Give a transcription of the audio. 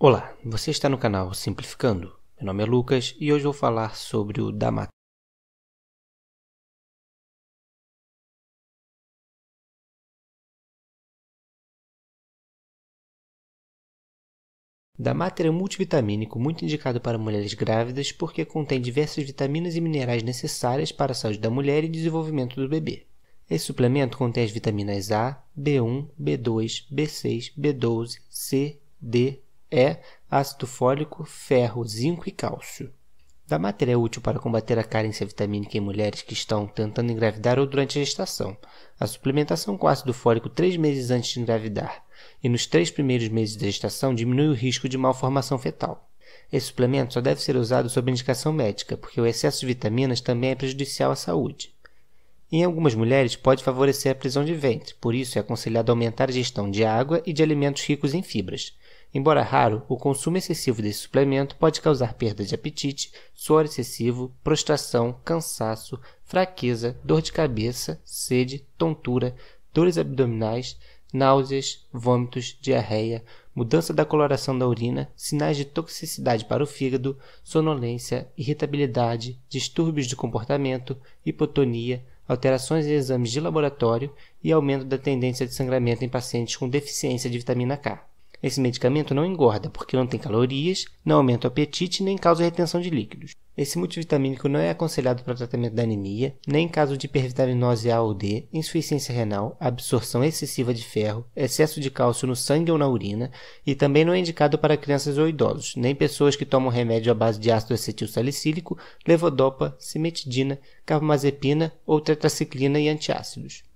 Olá, você está no canal Simplificando. Meu nome é Lucas e hoje vou falar sobre o Damat. Damater é um multivitamínico muito indicado para mulheres grávidas porque contém diversas vitaminas e minerais necessárias para a saúde da mulher e desenvolvimento do bebê. Esse suplemento contém as vitaminas A, B1, B2, B6, B12, C, D, é ácido fólico, ferro, zinco e cálcio. Da matéria útil para combater a carência vitamínica em mulheres que estão tentando engravidar ou durante a gestação. A suplementação com ácido fólico três meses antes de engravidar e nos três primeiros meses da gestação diminui o risco de malformação fetal. Esse suplemento só deve ser usado sob indicação médica, porque o excesso de vitaminas também é prejudicial à saúde. Em algumas mulheres pode favorecer a prisão de ventre, por isso é aconselhado aumentar a ingestão de água e de alimentos ricos em fibras. Embora raro, o consumo excessivo desse suplemento pode causar perda de apetite, suor excessivo, prostração, cansaço, fraqueza, dor de cabeça, sede, tontura, dores abdominais, náuseas, vômitos, diarreia, mudança da coloração da urina, sinais de toxicidade para o fígado, sonolência, irritabilidade, distúrbios de comportamento, hipotonia, alterações em exames de laboratório e aumento da tendência de sangramento em pacientes com deficiência de vitamina K. Esse medicamento não engorda porque não tem calorias, não aumenta o apetite nem causa retenção de líquidos. Esse multivitamínico não é aconselhado para o tratamento da anemia, nem em caso de hipervitaminose A ou D, insuficiência renal, absorção excessiva de ferro, excesso de cálcio no sangue ou na urina, e também não é indicado para crianças ou idosos, nem pessoas que tomam remédio à base de ácido acetilsalicílico, levodopa, cimetidina, carbamazepina ou tetraciclina e antiácidos.